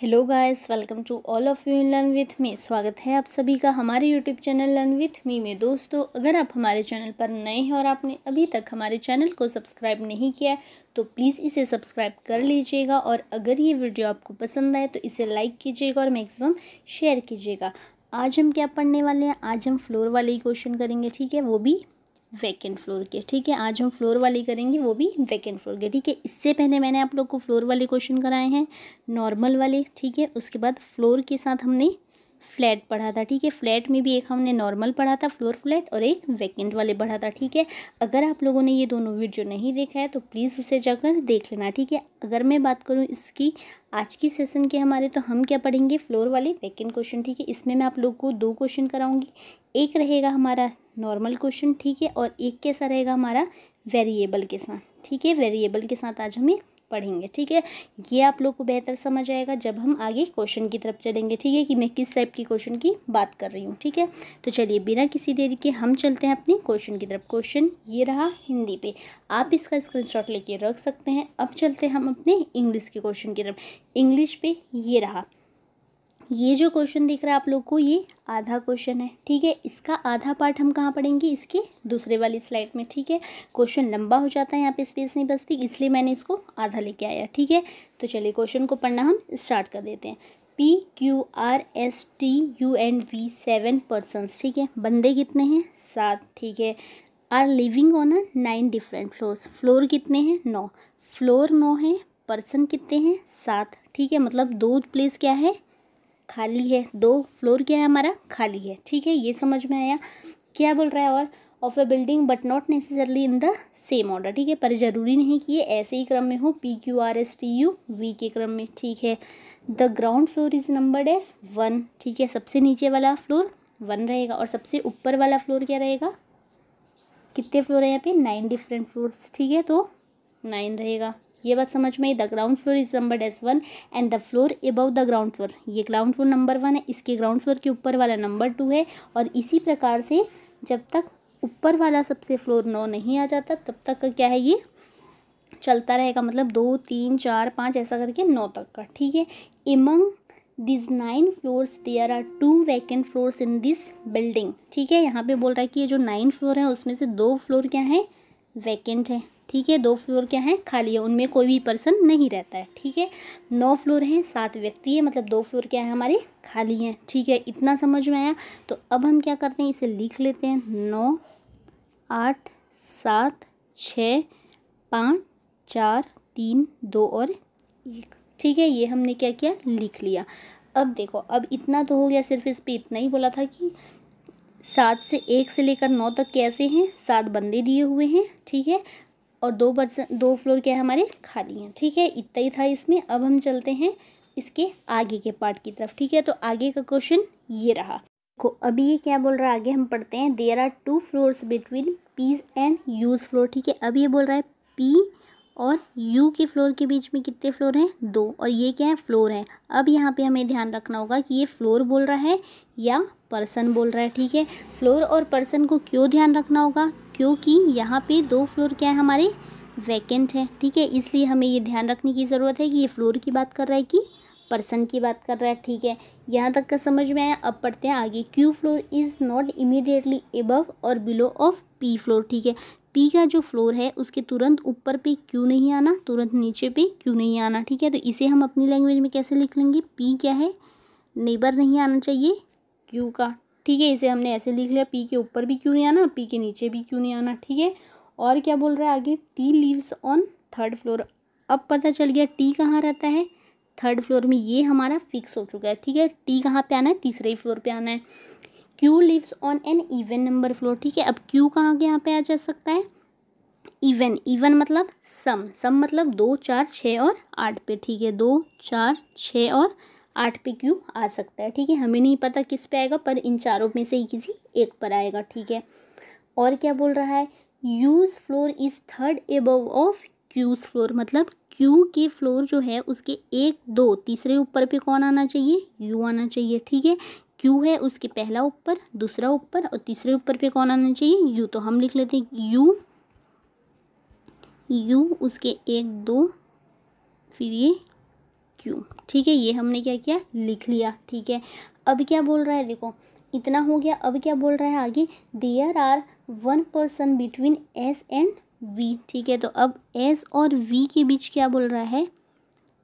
Hello guys welcome to all of you in learn with me स्वागत है आप सभी का हमारे YouTube channel learn with me में दोस्तों अगर आप हमारे चैनल पर नए हैं और आपने अभी तक हमारे चैनल को सब्सक्राइब नहीं किया है तो प्लीज़ इसे सब्सक्राइब कर लीजिएगा और अगर ये वीडियो आपको पसंद आए तो इसे लाइक कीजिएगा और मैक्सिमम शेयर कीजिएगा आज हम क्या पढ़ने वाले हैं आज हम फ्लोर वाले ही क्वेश्चन करेंगे ठीक है वो भी वैकेंट फ्लोर के ठीक है आज हम फ्लोर वाली करेंगे वो भी वैकेंट फ्लोर के ठीक है इससे पहले मैंने आप लोग को फ्लोर वाले क्वेश्चन कराए हैं नॉर्मल वाले ठीक है उसके बाद फ्लोर के साथ हमने फ्लैट पढ़ा था ठीक है फ्लैट में भी एक हमने नॉर्मल पढ़ा था फ्लोर फ्लैट और एक वैकेंट वाले पढ़ा था ठीक है अगर आप लोगों ने ये दोनों वीडियो नहीं देखा है तो प्लीज़ उसे जाकर देख लेना ठीक है अगर मैं बात करूँ इसकी आज की सेशन के हमारे तो हम क्या पढ़ेंगे फ्लोर वाले वैकेंट क्वेश्चन ठीक है इसमें मैं आप लोग को दो क्वेश्चन कराऊंगी एक रहेगा हमारा नॉर्मल क्वेश्चन ठीक है और एक कैसा रहेगा हमारा वेरिएबल के साथ ठीक है वेरिएबल के साथ आज हमें पढ़ेंगे ठीक है ये आप लोग को बेहतर समझ आएगा जब हम आगे क्वेश्चन की तरफ चलेंगे ठीक है कि मैं किस टाइप की क्वेश्चन की बात कर रही हूँ ठीक है तो चलिए बिना किसी देरी के हम चलते हैं अपनी क्वेश्चन की तरफ क्वेश्चन ये रहा हिंदी पे आप इसका शॉट लेके रख सकते हैं अब चलते हैं हम अपने इंग्लिश के क्वेश्चन की तरफ इंग्लिश पे ये रहा ये जो क्वेश्चन दिख रहा है आप लोग को ये आधा क्वेश्चन है ठीक है इसका आधा पार्ट हम कहाँ पढ़ेंगे इसके दूसरे वाली स्लाइड में ठीक है क्वेश्चन लंबा हो जाता है यहाँ पे स्पेस नहीं बचती इसलिए मैंने इसको आधा लेके आया ठीक है तो चलिए क्वेश्चन को पढ़ना हम स्टार्ट कर देते हैं P Q R S T U and V seven persons ठीक है बंदे कितने हैं सात ठीक है are living on a nine different floors floor कितने हैं नौ फ्लोर नौ है पर्सन कितने हैं सात ठीक है मतलब दो प्लेस क्या है खाली है दो फ्लोर क्या है हमारा खाली है ठीक है ये समझ में आया क्या बोल रहा है और of a building but not necessarily in the same order ठीक है पर ज़रूरी नहीं कि ये ऐसे ही क्रम में हो P Q R S T U V के क्रम में ठीक है the ground floor is number as one ठीक है सबसे नीचे वाला फ्लोर वन रहेगा और सबसे ऊपर वाला फ्लोर क्या रहेगा कितने फ्लोर है यहाँ पे नाइन डिफरेंट फ्लोर ठीक है तो नाइन रहेगा ये बात समझ में the ground floor is number as one and the floor above the ground floor ये ग्राउंड फ्लोर नंबर वन है इसके ग्राउंड फ्लोर के ऊपर वाला नंबर टू है और इसी प्रकार से जब तक ऊपर वाला सबसे फ्लोर नौ नहीं आ जाता तब तक का क्या है ये चलता रहेगा मतलब दो तीन चार पाँच ऐसा करके नौ तक का ठीक है among these nine floors there are two vacant floors in this building ठीक है यहाँ पे बोल रहा है कि ये जो नाइन फ्लोर है उसमें से दो फ्लोर क्या है वैकेंट है ठीक है दो फ्लोर क्या है खाली है उनमें कोई भी पर्सन नहीं रहता है ठीक है नौ फ्लोर हैं सात व्यक्ति है मतलब दो फ्लोर क्या है हमारे खाली हैं ठीक है इतना समझ में आया तो अब हम क्या करते हैं इसे लिख लेते हैं नौ आठ सात छः पाँच चार तीन दो और एक ठीक है ये हमने क्या किया लिख लिया अब देखो अब इतना तो हो गया सिर्फ इस पर इतना ही बोला था कि सात से एक से लेकर नौ तक कैसे हैं सात बंदे दिए हुए हैं ठीक है और दो परसेंट दो फ्लोर क्या है हमारे खाली हैं ठीक है इतना ही था इसमें अब हम चलते हैं इसके आगे के पार्ट की तरफ ठीक है तो आगे का क्वेश्चन ये रहा को अभी ये क्या बोल रहा है आगे हम पढ़ते हैं there are two floors between P's and U's floor ठीक है अब ये बोल रहा है पी और यू के फ्लोर के बीच में कितने फ्लोर हैं दो और ये क्या है फ्लोर है अब यहाँ पे हमें ध्यान रखना होगा कि ये फ्लोर बोल रहा है या पर्सन बोल रहा है ठीक है फ्लोर और पर्सन को क्यों ध्यान रखना होगा क्योंकि यहाँ पे दो फ्लोर क्या है हमारे वैकेंट है ठीक है इसलिए हमें ये ध्यान रखने की ज़रूरत है कि ये फ्लोर की बात कर रहा है कि पर्सन की बात कर रहा है ठीक है यहाँ तक का समझ में आया अब पढ़ते हैं आगे Q floor is not immediately above or below of P floor ठीक है पी का जो फ्लोर है उसके तुरंत ऊपर पे क्यों नहीं आना तुरंत नीचे पे क्यों नहीं आना ठीक है तो इसे हम अपनी लैंग्वेज में कैसे लिख लेंगे पी क्या है नेबर नहीं आना चाहिए क्यू का ठीक है इसे हमने ऐसे लिख लिया पी के ऊपर भी क्यों नहीं आना पी के नीचे भी क्यों नहीं आना ठीक है और क्या बोल रहा है आगे T lives on third floor अब पता चल गया टी कहाँ रहता है थर्ड फ्लोर में ये हमारा फिक्स हो चुका है ठीक है टी कहाँ पे आना है तीसरे फ्लोर पे आना है Q lives on an even number floor ठीक है अब क्यू कहाँ के यहाँ पे आ जा सकता है इवन इवन मतलब सम सम मतलब दो चार छः और आठ पे ठीक है दो चार छः और आठ पे क्यू आ सकता है ठीक है हमें नहीं पता किस पे आएगा पर इन चारों में से ही किसी एक पर आएगा ठीक है और क्या बोल रहा है U's floor is third above of Q's floor मतलब क्यू के फ्लोर जो है उसके एक दो तीसरे ऊपर पे कौन आना चाहिए यू आना चाहिए ठीक है क्यू है उसके पहला ऊपर दूसरा ऊपर और तीसरे ऊपर पे कौन आना चाहिए यू तो हम लिख लेते हैं यू यू उसके एक दो फिर ये क्यू ठीक है ये हमने क्या किया लिख लिया ठीक है अब क्या बोल रहा है देखो इतना हो गया अब क्या बोल रहा है आगे there are one person between S and V ठीक है तो अब एस और वी के बीच क्या बोल रहा है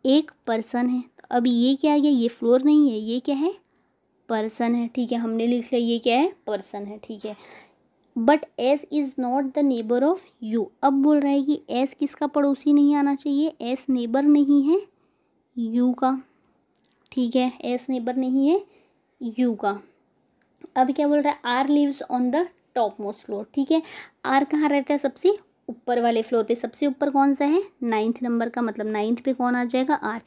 एक पर्सन है तो अब ये क्या आ गया ये फ्लोर नहीं है ये क्या है पर्सन है ठीक है हमने लिख लिया ये क्या है पर्सन है ठीक है but S is not the neighbour of U अब बोल रहा है कि एस किसका पड़ोसी नहीं आना चाहिए एस नेबर नहीं है यू का ठीक है एस नेबर नहीं है यू का अब क्या बोल रहा है R lives on the top most floor ठीक है आर कहाँ रहता है सबसे ऊपर वाले फ्लोर पे सबसे ऊपर कौन सा है नाइन्थ नंबर का मतलब नाइन्थ पे कौन आ जाएगा आर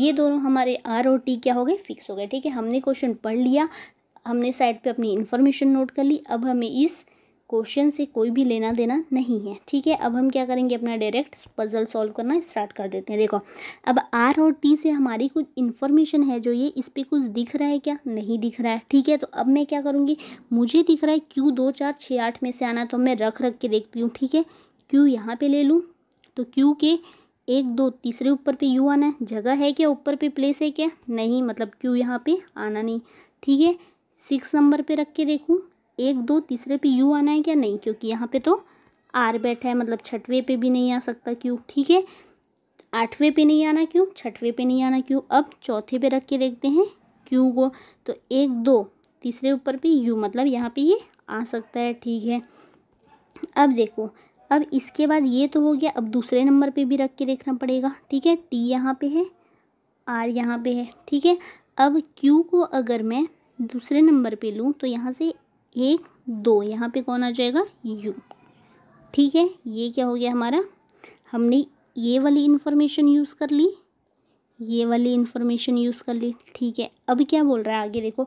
ये दोनों हमारे आर और टी क्या हो गए फिक्स हो गए ठीक है हमने क्वेश्चन पढ़ लिया हमने साइड पे अपनी इन्फॉर्मेशन नोट कर ली अब हमें इस क्वेश्चन से कोई भी लेना देना नहीं है ठीक है अब हम क्या करेंगे अपना डायरेक्ट पज़ल सॉल्व करना स्टार्ट कर देते हैं देखो अब आर और टी से हमारी कुछ इन्फॉर्मेशन है जो ये इस पर कुछ दिख रहा है क्या नहीं दिख रहा है ठीक है तो अब मैं क्या करूँगी मुझे दिख रहा है क्यू दो चार छः आठ में से आना तो मैं रख रख के देखती हूँ ठीक है क्यू यहाँ पर ले लूँ तो क्यू के एक दो तीसरे ऊपर पे यू आना है जगह है क्या ऊपर पे प्लेस है क्या नहीं मतलब क्यू यहाँ पे आना नहीं ठीक है सिक्स नंबर पे रख के देखूँ एक दो तीसरे पे यू आना है क्या नहीं क्योंकि यहाँ पे तो आर बैठा है मतलब छठवें पे भी नहीं आ सकता क्यों ठीक है आठवें पे नहीं आना क्यों छठवें पे नहीं आना क्यों अब चौथे पे रख के देखते हैं क्यों को तो एक दो तीसरे ऊपर पे यू मतलब यहाँ पे ये आ सकता है ठीक है अब देखो अब इसके बाद ये तो हो गया अब दूसरे नंबर पर भी रख के देखना पड़ेगा ठीक है टी यहाँ पर है आर यहाँ पर है ठीक है अब क्यू को अगर मैं दूसरे नंबर पे लूँ तो यहाँ से एक दो यहाँ पे कौन आ जाएगा यू ठीक है ये क्या हो गया हमारा हमने ये वाली इन्फॉर्मेशन यूज़ कर ली ये वाली इन्फॉर्मेशन यूज़ कर ली ठीक है अब क्या बोल रहा है आगे देखो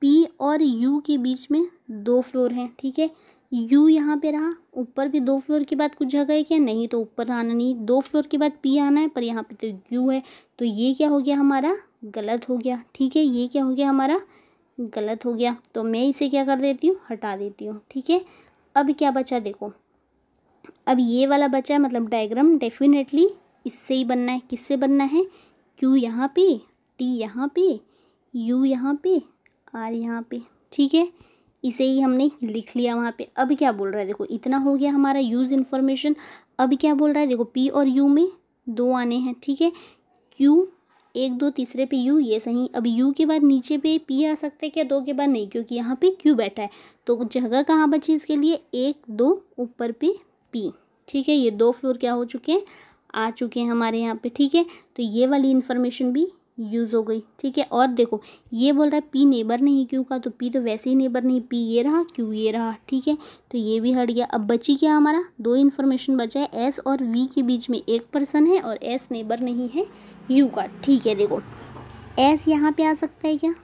पी और यू के बीच में दो फ्लोर हैं ठीक है यू यहाँ पे रहा ऊपर भी दो फ्लोर के बाद कुछ जगह है क्या नहीं तो ऊपर आना नहीं दो फ्लोर के बाद पी आना है पर यहाँ पे तो यू है तो ये क्या हो गया हमारा गलत हो गया ठीक है ये क्या हो गया हमारा गलत हो गया तो मैं इसे क्या कर देती हूँ हटा देती हूँ ठीक है अब क्या बचा देखो अब ये वाला बचा है मतलब डायग्राम डेफिनेटली इससे ही बनना है किससे बनना है क्यू यहाँ पे टी यहाँ पे यू यहाँ पे आर यहाँ पे ठीक है इसे ही हमने लिख लिया वहाँ पे अब क्या बोल रहा है देखो इतना हो गया हमारा यूज़ इन्फॉर्मेशन अब क्या बोल रहा है देखो पी और यू में दो आने हैं ठीक है क्यू एक दो तीसरे पे यू ये सही अब यू के बाद नीचे पे पी आ सकता है क्या दो के बाद नहीं क्योंकि यहाँ पे क्यू बैठा है तो जगह कहाँ बची इसके लिए एक दो ऊपर पे पी ठीक है ये दो फ्लोर क्या हो चुके हैं आ चुके हैं हमारे यहाँ पे ठीक है तो ये वाली इन्फॉर्मेशन भी यूज़ हो गई ठीक है और देखो ये बोल रहा है पी नेबर नहीं क्यू का तो पी तो वैसे ही नेबर नहीं पी ये रहा क्यू ये रहा ठीक है तो ये भी हट गया अब बची क्या हमारा दो इन्फॉर्मेशन बचा है एस और वी के बीच में एक पर्सन है और एस नेबर नहीं है यू का ठीक है देखो एस यहाँ पे आ सकता है क्या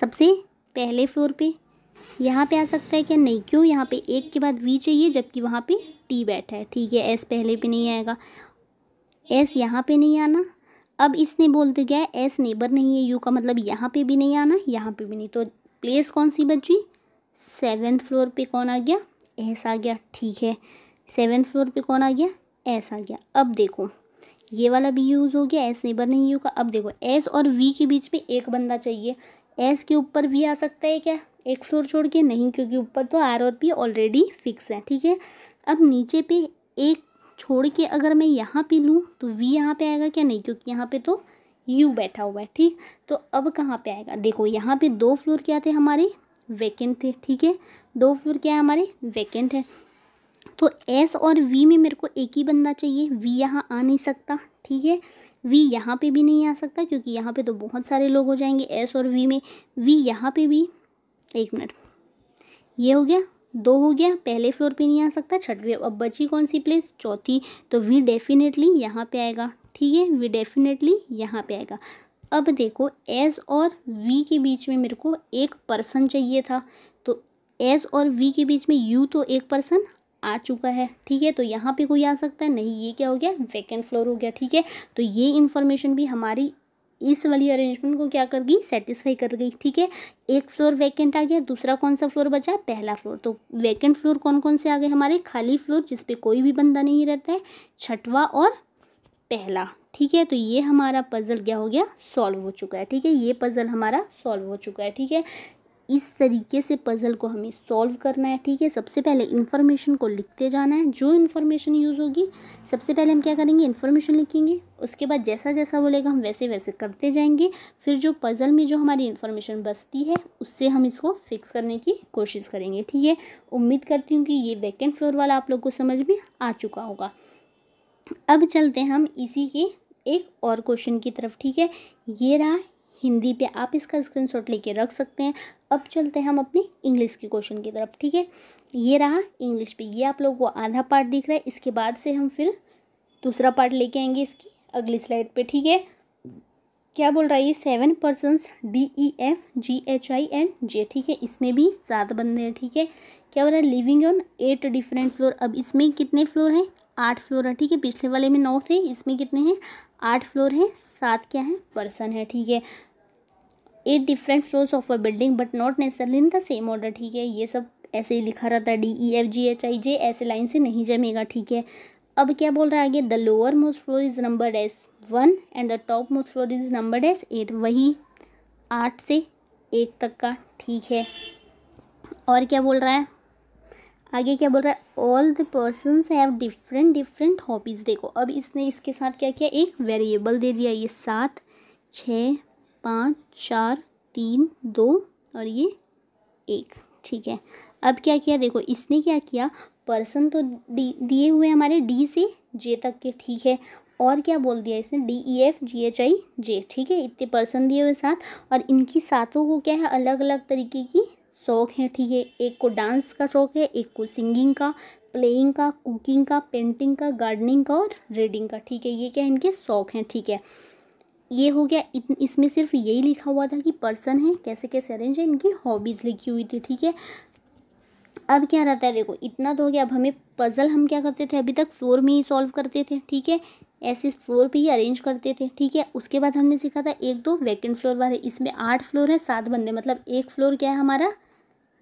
सबसे पहले फ्लोर पे यहाँ पे आ सकता है क्या नहीं क्यों यहाँ पे एक के बाद वी चाहिए जबकि वहाँ पे टी बैठा है ठीक है एस पहले पे नहीं आएगा एस यहाँ पे नहीं आना अब इसने बोल दिया गया एस नेबर नहीं है यू का मतलब यहाँ पे भी नहीं आना यहाँ पे भी नहीं तो प्लेस कौन सी बची सेवेंथ फ्लोर पे कौन आ गया एस आ गया ठीक है सेवेंथ फ्लोर पे कौन आ गया एस आ गया अब देखो ये वाला भी यूज़ हो गया एस नेबर नहीं होगा अब देखो एस और वी के बीच में एक बंदा चाहिए एस के ऊपर वी आ सकता है क्या एक फ्लोर छोड़ के नहीं क्योंकि ऊपर तो आर और पी ऑलरेडी फिक्स है ठीक है अब नीचे पे एक छोड़ के अगर मैं यहाँ पे लूँ तो वी यहाँ पे आएगा क्या नहीं क्योंकि यहाँ पे तो यू बैठा हुआ है ठीक तो अब कहाँ पे आएगा देखो यहाँ पे दो फ्लोर क्या थे हमारे वैकेंट थे ठीक है दो फ्लोर क्या है हमारे वैकेंट है तो एस और वी में मेरे को एक ही बंदा चाहिए वी यहाँ आ नहीं सकता ठीक है वी यहाँ पे भी नहीं आ सकता क्योंकि यहाँ पे तो बहुत सारे लोग हो जाएंगे एस और वी में वी यहाँ पे भी एक मिनट ये हो गया दो हो गया पहले फ्लोर पे नहीं आ सकता छठवी अब बची कौन सी प्लेस चौथी तो वी डेफिनेटली यहाँ पे आएगा ठीक है वी डेफिनेटली यहाँ पे आएगा अब देखो एस और वी के बीच में मेरे को एक पर्सन चाहिए था तो एस और वी के बीच में यू तो एक पर्सन आ चुका है ठीक है तो यहाँ पे कोई आ सकता है नहीं ये क्या हो गया वैकेंट फ्लोर हो गया ठीक है तो ये इन्फॉर्मेशन भी हमारी इस वाली अरेंजमेंट को क्या कर गई सेटिस्फाई कर गई ठीक है एक फ्लोर वैकेंट आ गया दूसरा कौन सा फ्लोर बचा पहला फ्लोर तो वैकेंट फ्लोर कौन कौन से आ गए हमारे खाली फ्लोर जिसपे कोई भी बंदा नहीं रहता है छठवा और पहला ठीक है तो ये हमारा पज़ल क्या हो गया सॉल्व हो चुका है ठीक है ये पज़ल हमारा सॉल्व हो चुका है ठीक है इस तरीके से पज़ल को हमें सॉल्व करना है ठीक है सबसे पहले इन्फॉर्मेशन को लिखते जाना है जो इन्फॉर्मेशन यूज़ होगी सबसे पहले हम क्या करेंगे इन्फॉर्मेशन लिखेंगे उसके बाद जैसा जैसा बोलेगा हम वैसे वैसे करते जाएंगे फिर जो पज़ल में जो हमारी इन्फॉर्मेशन बचती है उससे हम इसको फिक्स करने की कोशिश करेंगे ठीक है उम्मीद करती हूँ कि ये वैकेंट फ्लोर वाला आप लोग को समझ में आ चुका होगा अब चलते हैं हम इसी के एक और क्वेश्चन की तरफ ठीक है ये रहा हिंदी पे आप इसका स्क्रीनशॉट लेके रख सकते हैं अब चलते हैं हम अपने इंग्लिश के क्वेश्चन की तरफ ठीक है ये रहा इंग्लिश पे ये आप लोगों को आधा पार्ट दिख रहा है इसके बाद से हम फिर दूसरा पार्ट लेके आएंगे इसकी अगली स्लाइड पे ठीक है क्या बोल रहा है ये seven persons D E F G H I and J ठीक है इसमें भी सात बंदे हैं ठीक है क्या बोल रहा है living on eight different floor अब इसमें कितने फ्लोर हैं आठ फ्लोर है ठीक है पिछले वाले में नौ थे इसमें कितने हैं आठ फ्लोर हैं सात क्या है पर्सन है ठीक है eight different floors of a building but not necessarily in the same order ठीक है ये सब ऐसे ही लिखा रहता है D E F G H I J ऐसे लाइन से नहीं जमेगा ठीक है अब क्या बोल रहा है आगे the lower most floor is number as one and the top most floor is number as eight वही आठ से एक तक का ठीक है और क्या बोल रहा है आगे क्या बोल रहा है all the persons have different different hobbies देखो अब इसने इसके साथ क्या किया एक वेरिएबल दे दिया ये सात छः पाँच चार तीन दो और ये एक ठीक है अब क्या किया देखो इसने क्या किया पर्सन तो दिए हुए हमारे डी से जे तक के ठीक है और क्या बोल दिया इसने D E F G H I J ठीक है इतने पर्सन दिए हुए साथ और इनकी सातों को क्या है अलग अलग तरीके की शौक़ है ठीक है एक को डांस का शौक़ है एक को सिंगिंग का प्लेइंग का कुकिंग का पेंटिंग का गार्डनिंग का और रीडिंग का ठीक है ये क्या इनके शौक़ हैं ठीक है ये हो गया इसमें सिर्फ यही लिखा हुआ था कि पर्सन है कैसे कैसे अरेंज है इनकी हॉबीज़ लिखी हुई थी ठीक है अब क्या रहता है देखो इतना तो हो गया अब हमें पज़ल हम क्या करते थे अभी तक फ्लोर में ही सॉल्व करते थे ठीक है ऐसे फ्लोर पे ही अरेंज करते थे ठीक है उसके बाद हमने सीखा था एक दो वैकेंट फ्लोर वाले इसमें आठ फ्लोर है सात बंदे मतलब एक फ्लोर क्या है हमारा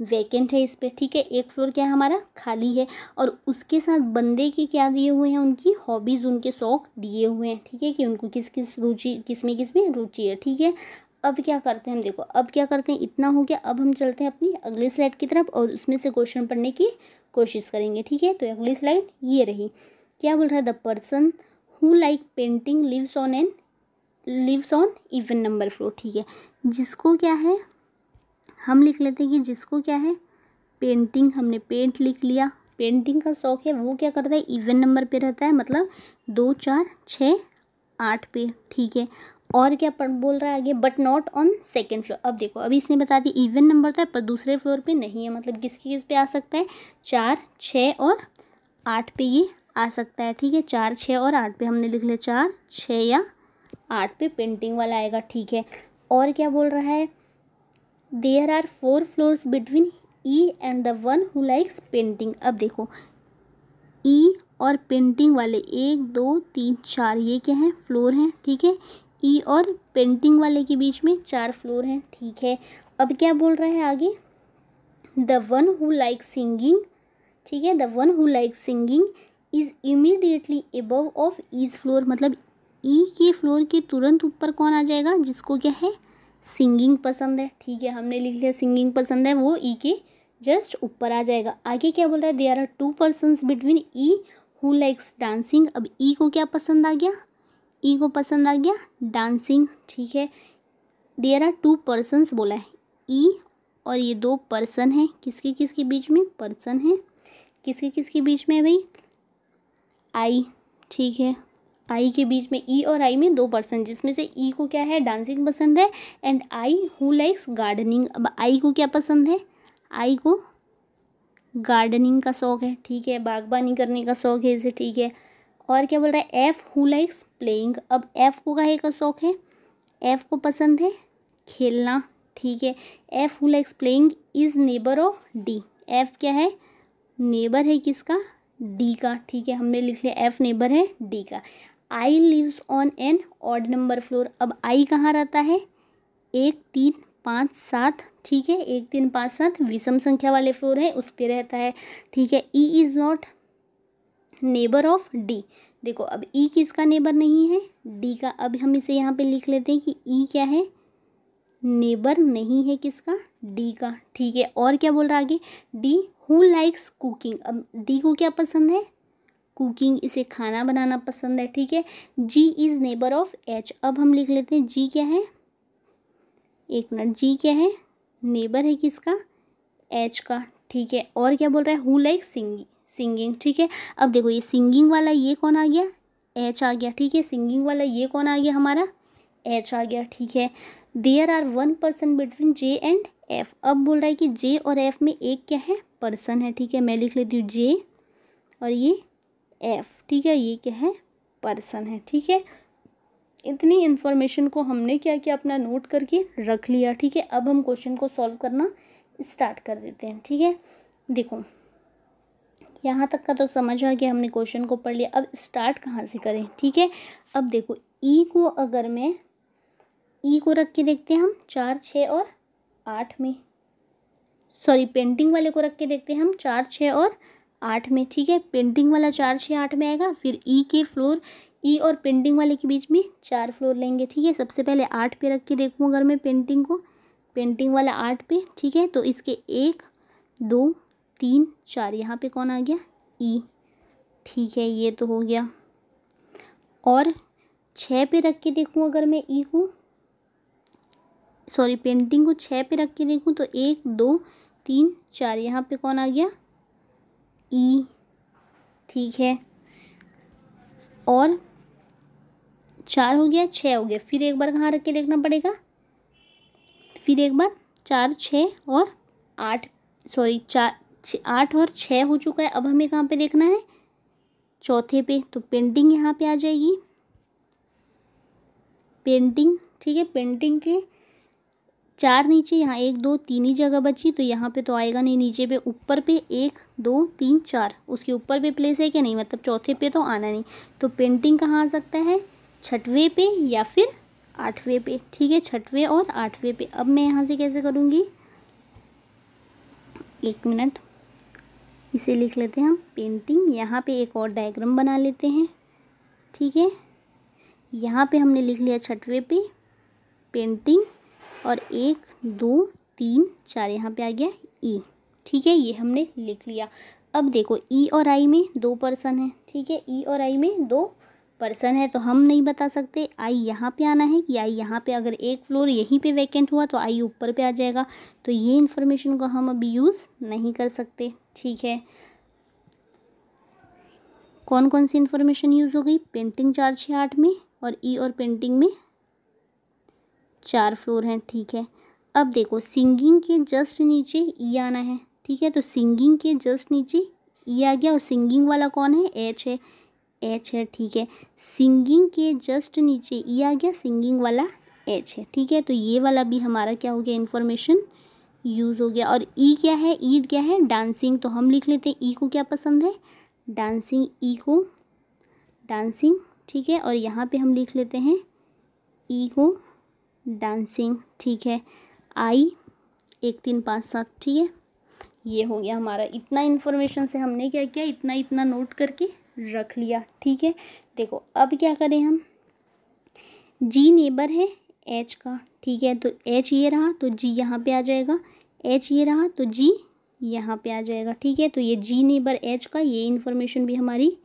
वैकेंट है इस पर ठीक है एक फ्लोर क्या हमारा खाली है और उसके साथ बंदे के क्या दिए हुए हैं उनकी हॉबीज़ उनके शौक दिए हुए हैं ठीक है कि उनको किस किस रुचि किस में किस में रुचि है ठीक है अब क्या करते हैं हम देखो अब क्या करते हैं इतना हो गया अब हम चलते हैं अपनी अगली स्लाइड की तरफ और उसमें से क्वेश्चन पढ़ने की कोशिश करेंगे ठीक है तो अगली स्लाइड ये रही क्या बोल रहा है the person who like painting lives on an lives on even number floor ठीक है जिसको क्या है हम लिख लेते हैं कि जिसको क्या है पेंटिंग हमने पेंट लिख लिया पेंटिंग का शौक है वो क्या करता है इवन नंबर पे रहता है मतलब दो चार छः आठ पे ठीक है और क्या पर बोल रहा है आगे but not on second floor अब देखो अभी इसने बता दी इवन नंबर था पर दूसरे फ्लोर पे नहीं है मतलब किसके किस पे आ सकता है चार छः और आठ पे ये आ सकता है ठीक है चार छः और आठ पे हमने लिख लिया चार छः या आठ पे पेंटिंग वाला आएगा ठीक है और क्या बोल रहा है there are four floors between E and the one who likes painting अब देखो ई e और पेंटिंग वाले एक दो तीन चार ये क्या हैं फ्लोर हैं ठीक है ई e और पेंटिंग वाले के बीच में चार फ्लोर हैं ठीक है अब क्या बोल रहा है आगे the one who like singing ठीक है the one who like singing is immediately above of E's floor मतलब ई e के फ्लोर के तुरंत ऊपर कौन आ जाएगा जिसको क्या है सिंगिंग पसंद है ठीक है हमने लिख लिया सिंगिंग पसंद है वो ई e के जस्ट ऊपर आ जाएगा आगे क्या बोल रहा है they are are two person between E who likes dancing अब ई e को क्या पसंद आ गया ई e को पसंद आ गया डांसिंग ठीक है दे आर टू पर्सनस बोला है ई और ये दो पर्सन हैं किसके किसके बीच में पर्सन है किसके किसके बीच में है भाई आई ठीक है आई के बीच में ई और आई में दो पर्सन जिसमें से ई को क्या है डांसिंग पसंद है and I who likes gardening अब आई को क्या पसंद है आई को गार्डनिंग का शौक है ठीक है बागबानी करने का शौक है इसे ठीक है और क्या बोल रहा है एफ़ हु लाइक्स प्लेइंग अब एफ़ को कहे का शौक है एफ़ को पसंद है खेलना ठीक है F who likes playing is neighbour of D F क्या है नेबर है किसका डी का ठीक है हमने लिख लिया एफ़ नेबर है डी का I lives on an odd number floor अब आई कहाँ रहता है एक तीन पाँच सात ठीक है एक तीन पाँच सात विषम संख्या वाले फ्लोर है उस पर रहता है ठीक है E is not neighbour of D देखो अब ई e किसका नेबर नहीं है डी का अब हम इसे यहाँ पे लिख लेते हैं कि ई e क्या है नेबर नहीं है किसका डी का ठीक है और क्या बोल रहा आगे डी हु लाइक्स कुकिंग अब डी को क्या पसंद है कुकिंग इसे खाना बनाना पसंद है ठीक है G is neighbour of H अब हम लिख लेते हैं जी क्या है एक मिनट जी क्या है नेबर है किसका एच का ठीक है और क्या बोल रहा है हु लाइक सिंगिंग सिंगिंग ठीक है अब देखो ये सिंगिंग वाला ये कौन आ गया एच आ गया ठीक है सिंगिंग वाला ये कौन आ गया हमारा एच आ गया ठीक है there are one person between J and F अब बोल रहा है कि जे और एफ में एक क्या है पर्सन है ठीक है मैं लिख लेती हूँ जे और ये एफ ठीक है ये क्या है पर्सन है ठीक है इतनी इन्फॉर्मेशन को हमने क्या किया अपना नोट करके रख लिया ठीक है अब हम क्वेश्चन को सॉल्व करना स्टार्ट कर देते हैं ठीक है देखो यहाँ तक का तो समझ आ गया हमने क्वेश्चन को पढ़ लिया अब स्टार्ट कहाँ से करें ठीक है अब देखो ई e को अगर मैं ई e को रख के देखते हैं हम चार छः और आठ में सॉरी पेंटिंग वाले को रख के देखते हैं हम चार छः और आठ में ठीक है पेंटिंग वाला चार छः आठ में आएगा फिर ई e के फ्लोर ई e और पेंटिंग वाले के बीच में चार फ्लोर लेंगे ठीक है सबसे पहले आठ पे रख के देखूँ अगर मैं पेंटिंग को पेंटिंग वाला आठ पे ठीक है तो इसके एक दो तीन चार यहाँ पे कौन आ गया ई e, ठीक है ये तो हो गया और छः पे रख के देखूँ अगर मैं ई को सॉरी पेंटिंग को छः पे रख के देखूँ तो एक दो तीन चार यहाँ पे कौन आ गया ई ठीक है और चार हो गया छः हो गया फिर एक बार कहाँ रख के देखना पड़ेगा फिर एक बार चार छः और आठ सॉरी चार आठ और छः हो चुका है अब हमें कहाँ पे देखना है चौथे पे तो पेंटिंग यहाँ पे आ जाएगी पेंटिंग ठीक है पेंटिंग के चार नीचे यहाँ एक दो तीन ही जगह बची तो यहाँ पे तो आएगा नहीं नीचे पे ऊपर पे एक दो तीन चार उसके ऊपर पे प्लेस है क्या नहीं मतलब चौथे पे तो आना नहीं तो पेंटिंग कहाँ आ सकता है छठवें पे या फिर आठवें पे ठीक है छठवें और आठवें पे अब मैं यहाँ से कैसे करूँगी एक मिनट इसे लिख लेते हैं हम पेंटिंग यहाँ पे एक और डायग्राम बना लेते हैं ठीक है यहाँ पे हमने लिख लिया छठवें पे पेंटिंग और एक दो तीन चार यहाँ पे आ गया ई e। ठीक है ये हमने लिख लिया अब देखो ई e और आई में दो पर्सन है ठीक है ई e और आई में दो पर्सन है तो हम नहीं बता सकते आई यहाँ पे आना है कि आई यहाँ पे अगर एक फ्लोर यहीं पे वैकेंट हुआ तो आई ऊपर पे आ जाएगा तो ये इन्फॉर्मेशन को हम अभी यूज़ नहीं कर सकते ठीक है कौन कौन सी इन्फॉर्मेशन यूज़ हो गई पेंटिंग चार छः आठ में और ई और पेंटिंग में चार फ्लोर हैं ठीक है अब देखो सिंगिंग के जस्ट नीचे ई आना है ठीक है तो सिंगिंग के जस्ट नीचे ई आ गया और सिंगिंग वाला कौन है एच है एच है ठीक है सिंगिंग के जस्ट नीचे ई आ गया सिंगिंग वाला एच है ठीक है तो ये वाला भी हमारा क्या हो गया इन्फॉर्मेशन यूज़ हो गया और ई क्या है ई क्या है डांसिंग तो हम लिख लेते हैं ई को क्या पसंद है डांसिंग ई को डांसिंग ठीक है और यहाँ पे हम लिख लेते हैं ई को डांसिंग ठीक है आई एक तीन पाँच सात ठीक है ये हो गया हमारा इतना इन्फॉर्मेशन से हमने क्या किया इतना इतना नोट करके रख लिया ठीक है देखो अब क्या करें हम जी नेबर है एच का ठीक है तो एच ये रहा तो जी यहाँ पे आ जाएगा एच ये रहा तो जी यहाँ पे आ जाएगा ठीक है तो ये जी नेबर एच का ये इन्फॉर्मेशन भी हमारी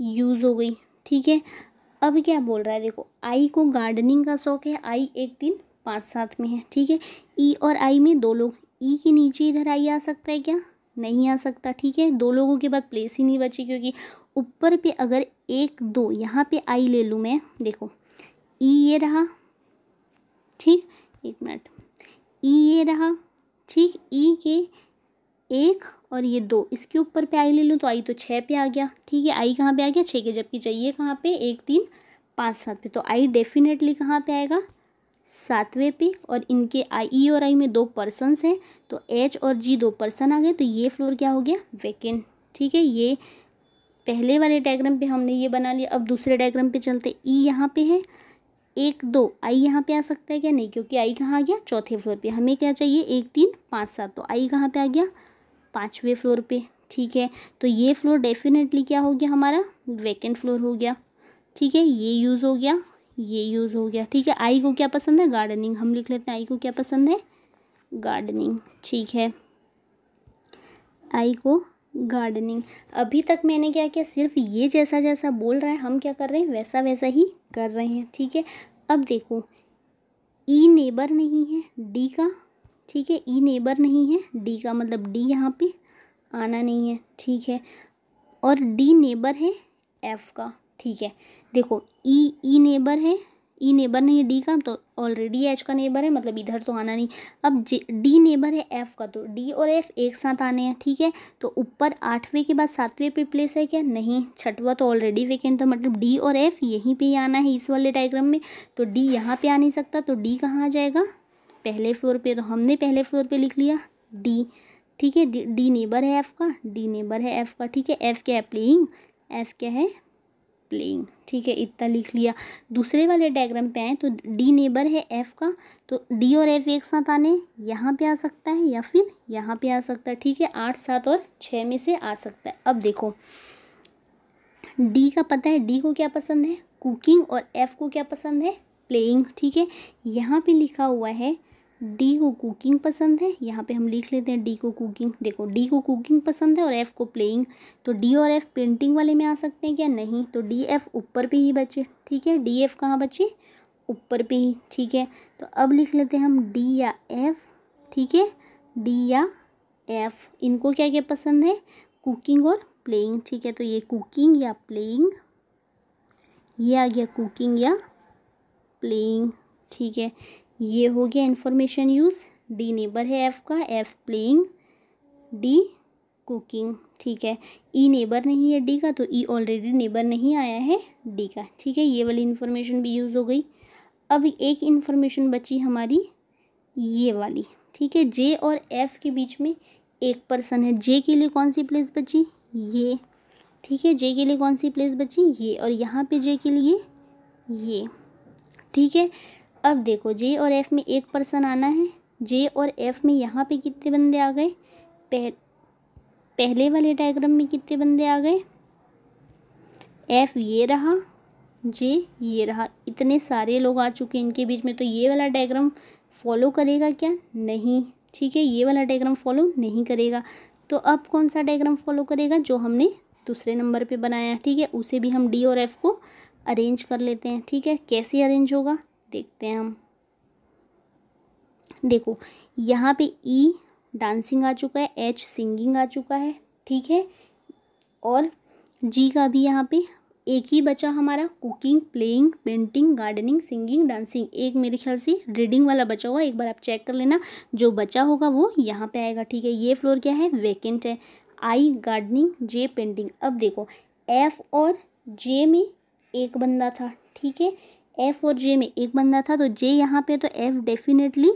यूज़ हो गई ठीक है अब क्या बोल रहा है देखो आई को गार्डनिंग का शौक है आई एक दिन पाँच साथ में है ठीक है ई और आई में दो लोग ई के नीचे इधर आई आ सकता है क्या नहीं आ सकता ठीक है दो लोगों के बाद प्लेस ही नहीं बची क्योंकि ऊपर पे अगर एक दो यहाँ पे आई ले लूँ मैं देखो ई ये रहा ठीक एक मिनट ई ये रहा ठीक ई के एक और ये दो इसके ऊपर पे आई ले लूँ तो आई तो छः पे आ गया ठीक है आई कहाँ पे आ गया छः के जबकि चाहिए कहाँ पे एक तीन पाँच सात पे तो आई डेफिनेटली कहाँ पे आएगा सातवें पे और इनके आई ई और आई में दो पर्सनस हैं तो एच और जी दो पर्सन आ गए तो ये फ्लोर क्या हो गया वेकेंट ठीक है ये पहले वाले डायग्राम पे हमने ये बना लिया अब दूसरे डायग्राम पे चलते ई e यहाँ पे है एक दो आई यहाँ पे आ सकता है क्या नहीं क्योंकि आई कहाँ आ गया चौथे फ्लोर पे हमें क्या चाहिए एक तीन पाँच सात तो आई कहाँ पे आ गया पाँचवें फ्लोर पे ठीक है तो ये फ्लोर डेफिनेटली क्या हो गया हमारा वैकेंट फ्लोर हो गया ठीक है ये यूज़ हो गया ये यूज़ हो गया ठीक है आई को क्या पसंद है गार्डनिंग हम लिख लेते हैं आई को क्या पसंद है गार्डनिंग ठीक है आई को गार्डनिंग अभी तक मैंने क्या किया सिर्फ ये जैसा जैसा बोल रहा है हम क्या कर रहे हैं वैसा वैसा ही कर रहे हैं ठीक है अब देखो ई e नेबर नहीं है डी का ठीक है ई e नेबर नहीं है डी का मतलब डी यहाँ पे आना नहीं है ठीक है और डी नेबर है एफ़ का ठीक है देखो ई ई नेबर है ई e नेबर नहीं है डी का तो ऑलरेडी एच का नेबर है मतलब इधर तो आना नहीं अब जे डी नेबर है एफ़ का तो डी और एफ़ एक साथ आने हैं ठीक है तो ऊपर आठवें के बाद सातवें पे प्लेस है क्या नहीं छठवा तो ऑलरेडी वेकेंट था मतलब डी और एफ़ यहीं पे आना है इस वाले डायग्राम में तो डी यहाँ पे आ नहीं सकता तो डी कहाँ आ जाएगा पहले फ्लोर पे तो हमने पहले फ्लोर पे लिख लिया डी ठीक है डी नेबर है एफ़ का डी नेबर है एफ़ का ठीक है एफ़ क्या है प्लेइंग एफ़ क्या है प्लेइंग ठीक है इतना लिख लिया दूसरे वाले डायग्राम पे आए तो डी नेबर है एफ़ का तो डी और एफ़ एक साथ आने यहाँ पे आ सकता है या फिर यहाँ पे आ सकता है ठीक है आठ सात और छः में से आ सकता है अब देखो डी का पता है डी को क्या पसंद है कुकिंग और एफ़ को क्या पसंद है प्लेइंग ठीक है यहाँ पे लिखा हुआ है डी को कुकिंग पसंद है यहाँ पे हम लिख लेते हैं डी को कुकिंग देखो डी को कुकिंग पसंद है और एफ़ को प्लेइंग तो डी और एफ़ पेंटिंग वाले में आ सकते हैं क्या नहीं तो डी एफ़ ऊपर पे ही बचे ठीक है डी एफ़ कहाँ बचे ऊपर पे ही ठीक है तो अब लिख लेते हैं हम डी या एफ़ ठीक है डी या एफ़ इनको क्या क्या पसंद है कुकिंग और प्लेइंग ठीक है तो ये कुकिंग या प्लेइंग ये आ गया कुकिंग या प्लेइंग ठीक है ये हो गया इन्फॉर्मेशन यूज़ डी नेबर है एफ़ का एफ़ प्लेइंग डी कुकिंग ठीक है ई e नेबर नहीं है डी का तो ई ऑलरेडी नेबर नहीं आया है डी का ठीक है ये वाली इन्फॉर्मेशन भी यूज़ हो गई अब एक इन्फॉर्मेशन बची हमारी ये वाली ठीक है जे और एफ़ के बीच में एक पर्सन है जे के लिए कौन सी प्लेस बची ये ठीक है जे के लिए कौन सी प्लेस बची ये और यहाँ पे जे के लिए ये ठीक है अब देखो जे और एफ़ में एक पर्सन आना है जे और एफ़ में यहाँ पे कितने बंदे आ गए पह, पहले वाले डायग्राम में कितने बंदे आ गए एफ़ ये रहा जे ये रहा इतने सारे लोग आ चुके हैं इनके बीच में तो ये वाला डायग्राम फॉलो करेगा क्या नहीं ठीक है ये वाला डायग्राम फॉलो नहीं करेगा तो अब कौन सा डायग्राम फॉलो करेगा जो हमने दूसरे नंबर पे बनाया ठीक है उसे भी हम डी और एफ़ को अरेंज कर लेते हैं ठीक है कैसे अरेंज होगा देखते हैं हम देखो यहाँ पे ई e डांसिंग आ चुका है एच सिंगिंग आ चुका है ठीक है और जी का भी यहाँ पे एक ही बचा हमारा cooking playing painting gardening singing dancing एक मेरे ख्याल से रीडिंग वाला बचा हुआ एक बार आप चेक कर लेना जो बचा होगा वो यहाँ पे आएगा ठीक है ये फ्लोर क्या है वैकेंट है आई गार्डनिंग जे पेंटिंग अब देखो एफ और जे में एक बंदा था ठीक है एफ़ और जे में एक बंदा था तो जे यहाँ पे तो एफ़ डेफिनेटली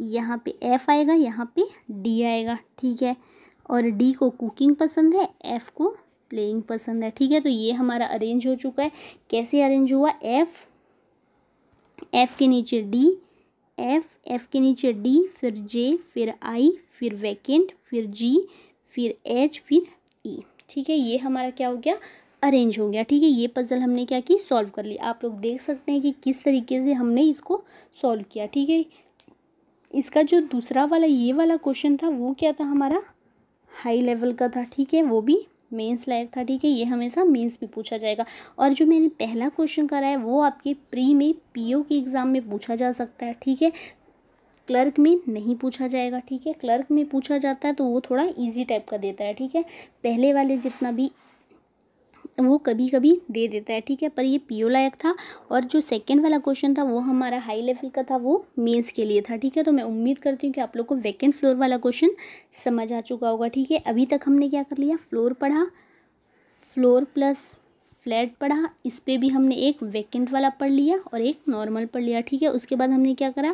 यहाँ पे एफ़ आएगा यहाँ पे डी आएगा ठीक है और डी को कुकिंग पसंद है एफ़ को प्लेइंग पसंद है ठीक है तो ये हमारा अरेंज हो चुका है कैसे अरेंज हुआ एफ़ एफ़ के नीचे डी एफ़ एफ़ के नीचे डी फिर जे फिर आई फिर वैकेंट फिर जी फिर एच फिर ई e, ठीक है ये हमारा क्या हो गया अरेंज हो गया ठीक है ये पज़ल हमने क्या की सॉल्व कर लिया आप लोग देख सकते हैं कि किस तरीके से हमने इसको सॉल्व किया ठीक है इसका जो दूसरा वाला ये वाला क्वेश्चन था वो क्या था हमारा हाई लेवल का था ठीक है वो भी मेंस लाइव था ठीक है ये हमेशा मेंस में पूछा जाएगा और जो मैंने पहला क्वेश्चन करा है वो आपके प्री में पीओ के एग्ज़ाम में पूछा जा सकता है ठीक है क्लर्क में नहीं पूछा जाएगा ठीक है क्लर्क में पूछा जाता है तो वो थोड़ा इजी टाइप का देता है ठीक है पहले वाले जितना भी वो कभी कभी दे देता है ठीक है पर ये पीओ लायक था और जो सेकेंड वाला क्वेश्चन था वो हमारा हाई लेवल का था वो मेन्स के लिए था ठीक है तो मैं उम्मीद करती हूँ कि आप लोग को वैकेंट फ्लोर वाला क्वेश्चन समझ आ चुका होगा ठीक है अभी तक हमने क्या कर लिया फ्लोर पढ़ा फ्लोर प्लस फ्लैट पढ़ा इस पर भी हमने एक वैकेंट वाला पढ़ लिया और एक नॉर्मल पढ़ लिया ठीक है उसके बाद हमने क्या करा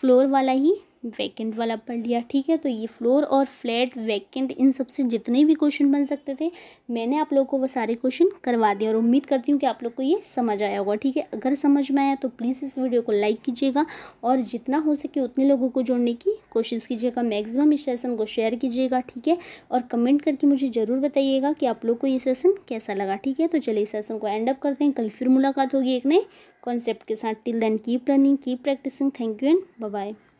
फ्लोर वाला ही वैकेंट वाला पढ़ लिया ठीक है तो ये फ्लोर और फ्लैट वैकेंट इन सब से जितने भी क्वेश्चन बन सकते थे मैंने आप लोगों को वो सारे क्वेश्चन करवा दिए और उम्मीद करती हूँ कि आप लोग को ये समझ आया होगा ठीक है अगर समझ में आया तो प्लीज़ इस वीडियो को लाइक कीजिएगा और जितना हो सके उतने लोगों को जोड़ने की कोशिश कीजिएगा मैक्सिमम इस सेसन को शेयर कीजिएगा ठीक है और कमेंट करके मुझे ज़रूर बताइएगा कि आप लोग को ये सेसन कैसा लगा ठीक है तो चलिए इस सेसन को एंड अप करते हैं कल फिर मुलाकात होगी एक नए कॉन्सेप्ट के साथ till then keep learning keep practising thank you and bye